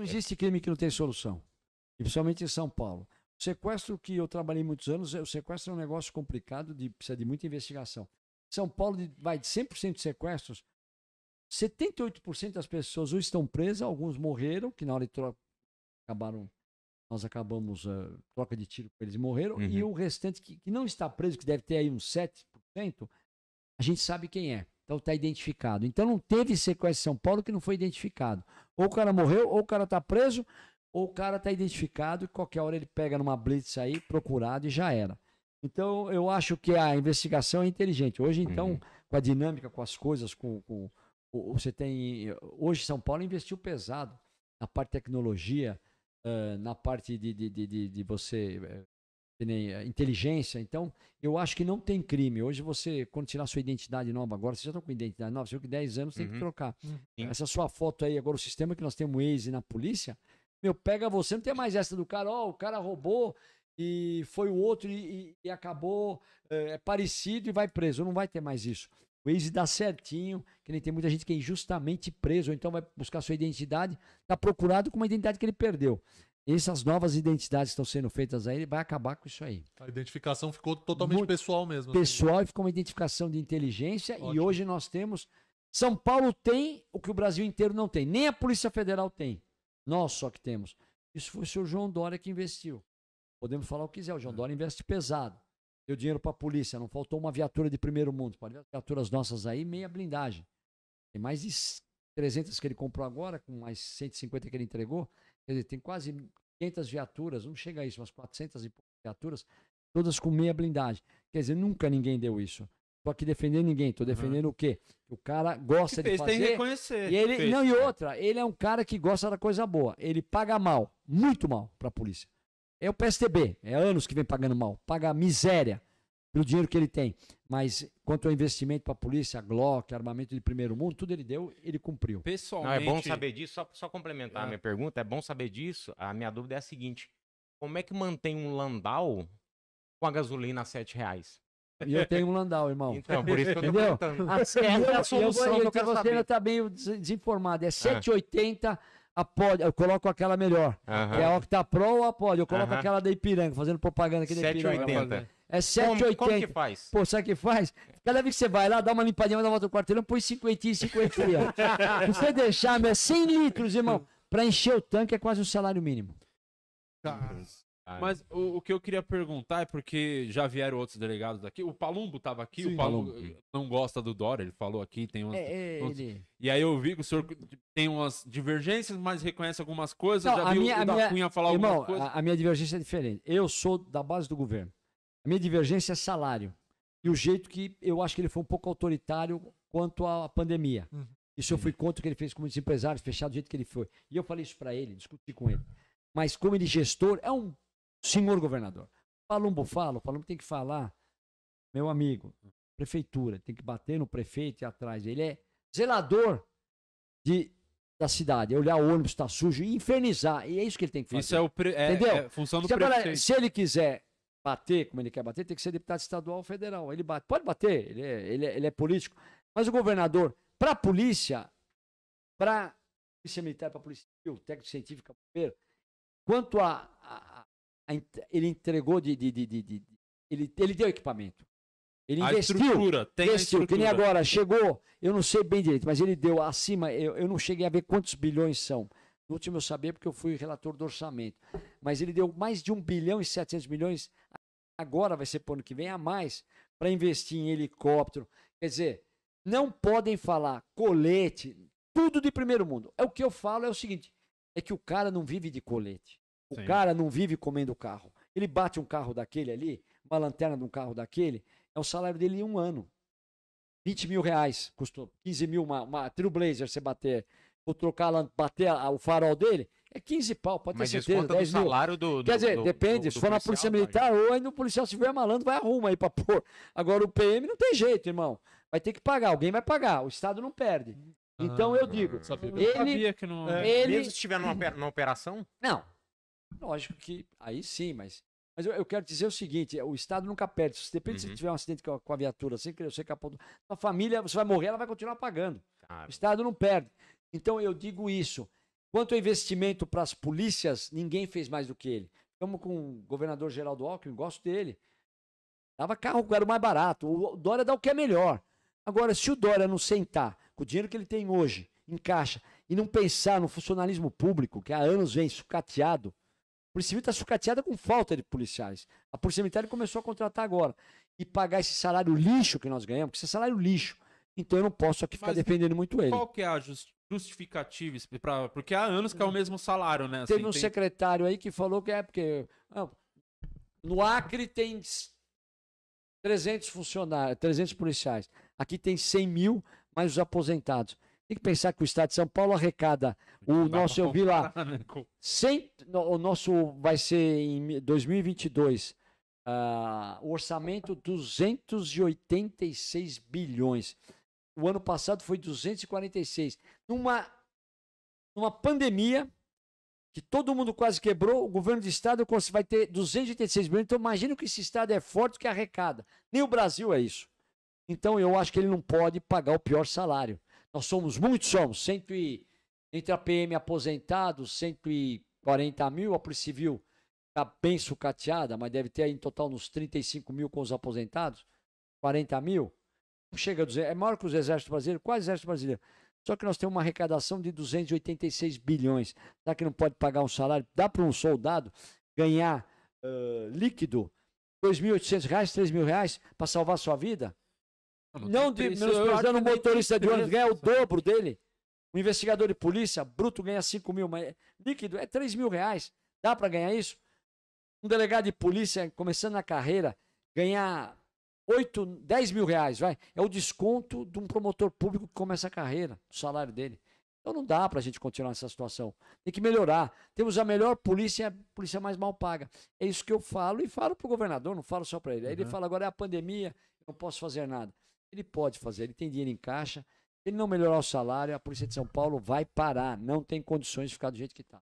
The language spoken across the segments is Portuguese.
não existe crime que não tem solução, e principalmente em São Paulo. O sequestro que eu trabalhei muitos anos, o sequestro é um negócio complicado, de, precisa de muita investigação. São Paulo vai de 100% de sequestros, 78% das pessoas ou estão presas, alguns morreram, que na hora de troca acabaram, nós acabamos a ah, troca de tiro com eles e morreram, uhum. e o restante que, que, não está preso, que deve ter aí uns 7%, a gente sabe quem é. Então está identificado. Então não teve sequestro em São Paulo que não foi identificado. Ou o cara morreu, ou o cara está preso, ou o cara está identificado e qualquer hora ele pega numa blitz aí, procurado e já era. Então eu acho que a investigação é inteligente. Hoje, então, uhum. com a dinâmica, com as coisas, com, com, com, você tem. Hoje São Paulo investiu pesado na parte de tecnologia, eh, na parte de, de, de, de, de você eh, eh, inteligência. Então, eu acho que não tem crime. Hoje você, quando tirar sua identidade nova agora, você já está com identidade nova, você que 10 anos tem uhum. que trocar. Uhum. Sim. Essa sua foto aí, agora o sistema que nós temos Waze na polícia, meu, pega você, não tem mais essa do cara, ó, oh, o cara roubou e foi o outro e, e acabou, é, é, parecido e vai preso. Não vai ter mais isso. O Waze dá certinho, que nem tem muita gente que é injustamente preso, ou então vai buscar sua identidade, está procurado com uma identidade que ele perdeu essas novas identidades que estão sendo feitas aí, ele vai acabar com isso aí. A identificação ficou totalmente Muito pessoal mesmo. Assim, né? Pessoal assim. e ficou uma identificação de inteligência Ótimo. e hoje nós temos. São Paulo tem o que o Brasil inteiro não tem, nem a Polícia Federal tem. Nós só que temos. Isso foi o senhor João Dória que investiu. Podemos falar o que quiser, o João é. Dória investe pesado. Deu dinheiro para a polícia, não faltou uma viatura de primeiro mundo. Pode ver as viaturas nossas aí, meia blindagem. Tem mais de 300 que ele comprou agora, com mais 150 que ele entregou. Quer dizer, tem quase 500 viaturas, não chega a isso, umas 400 e poucas viaturas, todas com meia blindagem. Quer dizer, nunca ninguém deu isso. Tô aqui defendendo ninguém, tô defendendo uhum. o quê? Que o cara gosta fez, de fazer. Tem que reconhecer. E ele, fez, não, e outra, ele é um cara que gosta da coisa boa. Ele paga mal, muito mal para a polícia. É o PSDB, é anos que vem pagando mal, paga miséria pelo dinheiro que ele tem. Mas quanto ao investimento para a polícia, Glock, armamento de primeiro mundo, tudo ele deu, ele cumpriu. Pessoalmente. Não, é bom saber disso, só, só complementar é. a minha pergunta, é bom saber disso. A minha dúvida é a seguinte: como é que mantém um Landau com a gasolina a 7 reais? E eu tenho um Landau, irmão. Então, por isso que eu Entendeu? Essa é a solução eu, eu, que eu você ainda está bem desinformado. É 7,80 ah. a pod. Eu coloco aquela melhor. Aham. É a Pro ou a pod. Eu coloco aquela da Ipiranga, fazendo propaganda aqui da Ipiranga. 7,80. É 7,80. Como, como que faz? Pô, sabe que faz? Cada vez que você vai lá, dá uma limpadinha, dá uma volta no quarteirão, põe 50 e cinquenta. ó. você deixar, meu, é 100 litros, irmão. Pra encher o tanque é quase um salário mínimo. Mas o, o, que eu queria perguntar é porque já vieram outros delegados aqui. O Palumbo estava aqui, Sim. o Palumbo não gosta do Dória, ele falou aqui, tem umas. é, uns... É, e aí eu vi que o senhor tem umas divergências, mas reconhece algumas coisas. Não, já vi minha, o da minha... Cunha falar irmão, alguma coisa. A, a minha divergência é diferente. Eu sou da base do governo. A minha divergência é salário. E o jeito que eu acho que ele foi um pouco autoritário quanto à pandemia. Uhum. Isso eu fui contra o que ele fez com os empresários, fechado do jeito que ele foi. E eu falei isso para ele, discuti com ele. Mas como ele é gestor, é um senhor governador. Palumbo o Palumbo tem que falar, meu amigo, prefeitura, tem que bater no prefeito e atrás. Ele é zelador de, da cidade, é olhar o ônibus está sujo e infernizar. E é isso que ele tem que fazer. Isso é, o pre... É, Entendeu? É função do prefeito. se ele quiser bater como ele quer bater, tem que ser deputado estadual ou federal. Ele bate, pode bater, ele é, ele é, ele é político. Mas o governador, para a polícia, para polícia militar, para polícia civil, técnico científico, bombeiro, quanto a, a, a, ele entregou de, de, de, de, ele, ele deu equipamento. Ele a investiu, estrutura, tem investiu, a estrutura. que nem agora, chegou, eu não sei bem direito, mas ele deu acima, eu, eu não cheguei a ver quantos bilhões são, último eu sabia porque eu fui relator do orçamento. Mas ele deu mais de 1 bilhão e 700 milhões, agora vai ser para o ano que vem, a mais, para investir em helicóptero. Quer dizer, não podem falar colete, tudo de primeiro mundo. É o que eu falo, é o seguinte, é que o cara não vive de colete. O Sim. cara não vive comendo carro. Ele bate um carro daquele ali, uma lanterna de um carro daquele, é o salário dele em um ano. 20 mil reais custou, 15 mil uma, uma Trailblazer você bater vou trocar lá, bater a, o farol dele, é 15 pau, pode Mas ter certeza. Mas mil salário do, do Quer dizer, do, depende, do, se for policial, na polícia tá militar ou ainda o policial se vier malandro, vai arruma aí pra pôr. Agora o PM não tem jeito, irmão. Vai ter que pagar, alguém vai pagar, o Estado não perde. Ah, então eu digo, sabia, ele, sabia que não... É. ele... Mesmo se estiver numa, numa operação? Não, lógico que aí sim, mas... Mas eu, eu, quero dizer o seguinte: é, o Estado nunca perde. Depende uhum. se tiver um acidente com a, com a viatura, sem querer, você capô. Sua família, você vai morrer, ela vai continuar pagando. Claro. O Estado não perde. Então eu digo isso. Quanto ao investimento para as polícias, ninguém fez mais do que ele. Estamos com o governador Geraldo Alckmin, gosto dele. Dava carro, era o mais barato. O Dória dá o que é melhor. Agora, se o Dória não sentar com o dinheiro que ele tem hoje em caixa e não pensar no funcionalismo público, que há anos vem sucateado, a Polícia Civil está sucateada com falta de policiais. A Polícia Militar começou a contratar agora. E pagar esse salário lixo que nós ganhamos, que esse é salário lixo. Então eu não posso aqui ficar Mas defendendo muito ele. Qual que é a justiça? justificativas, pra, porque há anos que é o uhum. mesmo salário, né? Assim, Teve um tem... secretário aí que falou que é porque. Não, no Acre tem 300 funcionários, 300 policiais. Aqui tem 100 mil, mais os aposentados. Tem que pensar que o Estado de São Paulo arrecada o nosso, eu vi lá, 100, né, o nosso vai ser em 2022, uh, ah, o orçamento 286 bilhões. O ano passado foi 246. Numa, numa pandemia, que todo mundo quase quebrou, o governo de estado assim, vai ter 286 bilhões. Então, imagina que esse estado é forte que arrecada. Nem o Brasil é isso. Então, eu acho que ele não pode pagar o pior salário. Nós somos, muitos somos, cento e, entre a PM aposentados, 140 mil, a Polícia Civil está bem sucateada, mas deve ter aí em total uns 35 mil com os aposentados, 40 mil chega a 200, é maior que os exércitos brasileiros, quase exército brasileiro. Só que nós temos uma arrecadação de 286 bilhões. Será que não pode pagar um salário? Dá para um soldado ganhar uh, líquido R$ 2.800, R$ 3.000 para salvar sua vida? Não, não de, meus dando um motorista de ônibus ganha o dobro dele. Um investigador de polícia, bruto, ganha 5 mil, mas líquido é 3 mil reais. Dá para ganhar isso? Um delegado de polícia, começando a carreira, ganhar 8, 10 mil reais, vai. É o desconto de um promotor público que começa a carreira, do salário dele. Então não dá para a gente continuar nessa situação. Tem que melhorar. Temos a melhor polícia, a polícia mais mal paga. É isso que eu falo e falo para o governador, não falo só para ele. Aí uhum. ele fala agora é a pandemia, não posso fazer nada. Ele pode fazer, ele tem dinheiro em caixa. Se ele não melhorar o salário, a polícia de São Paulo vai parar. Não tem condições de ficar do jeito que está.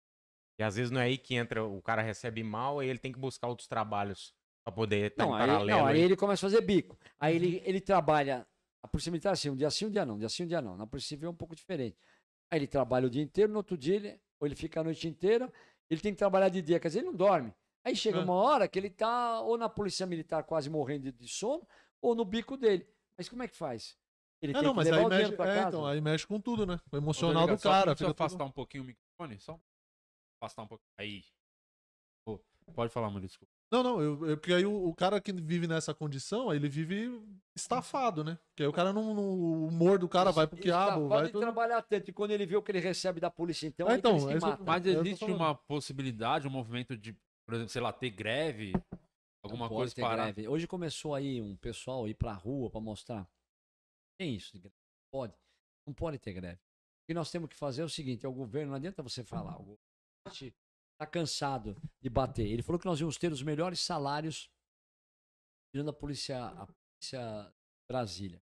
E às vezes não é aí que entra, o cara recebe mal e ele tem que buscar outros trabalhos Pra poder estar tá não, em paralelo. Aí, não, aí ele começa a fazer bico. Aí ele, uhum. ele trabalha a polícia militar tá assim, um dia sim, um dia não, um dia sim, um dia não. Na proximidade é um pouco diferente. Aí ele trabalha o dia inteiro, no outro dia, ele, ou ele fica a noite inteira, ele tem que trabalhar de dia, quer dizer, ele não dorme. Aí chega uma hora que ele tá ou na polícia militar quase morrendo de sono, ou no bico dele. Mas como é que faz? Ele não, tem não, que levar o mexe, é, Então, aí mexe com tudo, né? O emocional do cara. Deixa eu afastar tudo... um pouquinho o microfone, só afastar um pouquinho. Aí. Oh, pode falar, Murilo, desculpa. Não, não, eu, eu, porque aí o, o, cara que vive nessa condição, ele vive hum. estafado, né? Porque aí o cara não. o humor do cara vai pro quiabo. Vai trabalhar tanto. E quando ele vê o que ele recebe da polícia, então. É, então é Mas é, existe uma possibilidade, um movimento de, por exemplo, sei lá, ter greve? Alguma coisa para Greve. Hoje começou aí um pessoal ir pra rua pra mostrar. Tem isso de greve. Pode. Não pode ter greve. O que nós temos que fazer é o seguinte: é o governo, não adianta você falar. O governo tá cansado de bater. Ele falou que nós íamos ter os melhores salários tirando a polícia, a polícia Brasília.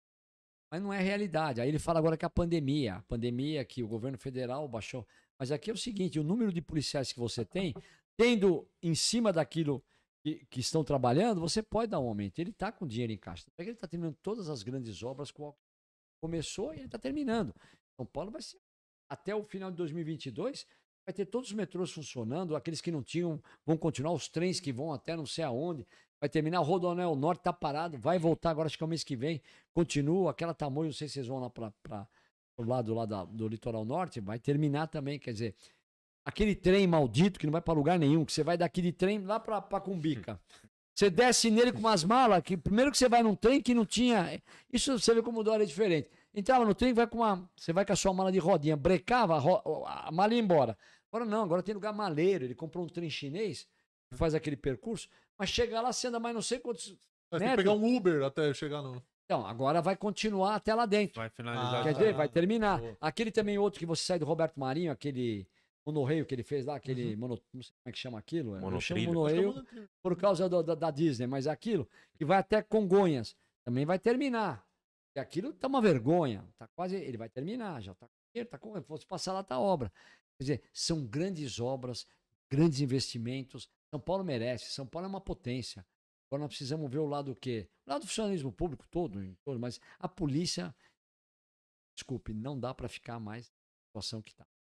Mas não é realidade. Aí ele fala agora que a pandemia, a pandemia que o governo federal baixou. Mas aqui é o seguinte: o número de policiais que você tem, tendo em cima daquilo que, que estão trabalhando, você pode dar um aumento. Ele está com dinheiro em caixa. É ele está terminando todas as grandes obras que começou e ele está terminando. São Paulo vai ser. Até o final de 2022, vai ter todos os metrôs funcionando, aqueles que não tinham vão continuar, os trens que vão até não sei aonde, vai terminar, o Rodonel Norte tá parado, vai voltar agora, acho que é o mês que vem, continua, aquela tamanho, não sei se vocês vão lá para o lado lá da, do litoral norte, vai terminar também, quer dizer, aquele trem maldito que não vai para lugar nenhum, que você vai daqui de trem lá para Cumbica. Você desce nele com umas malas, que primeiro que você vai num trem que não tinha. Isso você vê como o é diferente. Entrava no trem, vai com uma. Você vai com a sua mala de rodinha, brecava, a, a mala ia embora. Agora não, agora tem lugar maleiro. Ele comprou um trem chinês, faz aquele percurso, mas chega lá, você anda mais não sei quantos. Mas tem que pegar um Uber até chegar no. Então, agora vai continuar até lá dentro. Vai finalizar. Ah, quer dizer, vai terminar. Boa. Aquele também outro que você sai do Roberto Marinho, aquele monorreio que ele fez lá, aquele uhum. mono, não sei como é que chama aquilo. É, Monotrilho. Eu monorreio por causa do, da, da Disney, mas é aquilo que vai até Congonhas também vai terminar aquilo tá uma vergonha. Tá quase, ele vai terminar, já tá tá correndo, fosse passar lá tá obra. Quer dizer, são grandes obras, grandes investimentos. São Paulo merece, São Paulo é uma potência. Agora nós precisamos ver o lado que, o lado do funcionalismo público todo, todo mas a polícia, desculpe, não dá para ficar mais na situação que está.